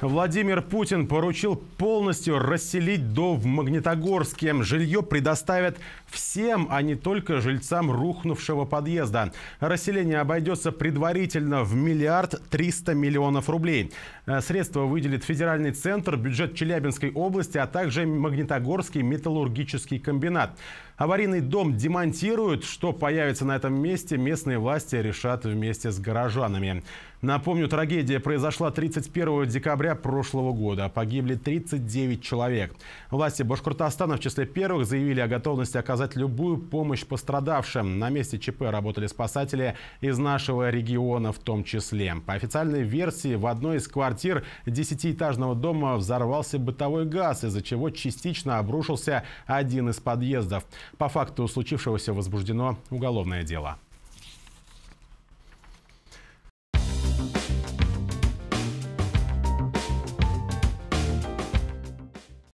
Владимир Путин поручил полностью расселить до в Магнитогорске. Жилье предоставят всем, а не только жильцам рухнувшего подъезда. Расселение обойдется предварительно в миллиард триста миллионов рублей. Э, средства выделит федеральный центр, бюджет Челябинской области, а также Магнитогорский металлургический комбинат. Аварийный дом демонтируют. Что появится на этом месте, местные власти решат вместе с горожанами. Напомню, трагедия произошла 31 декабря декабря прошлого года. Погибли 39 человек. Власти Башкортостана в числе первых заявили о готовности оказать любую помощь пострадавшим. На месте ЧП работали спасатели из нашего региона в том числе. По официальной версии, в одной из квартир десятиэтажного дома взорвался бытовой газ, из-за чего частично обрушился один из подъездов. По факту случившегося возбуждено уголовное дело.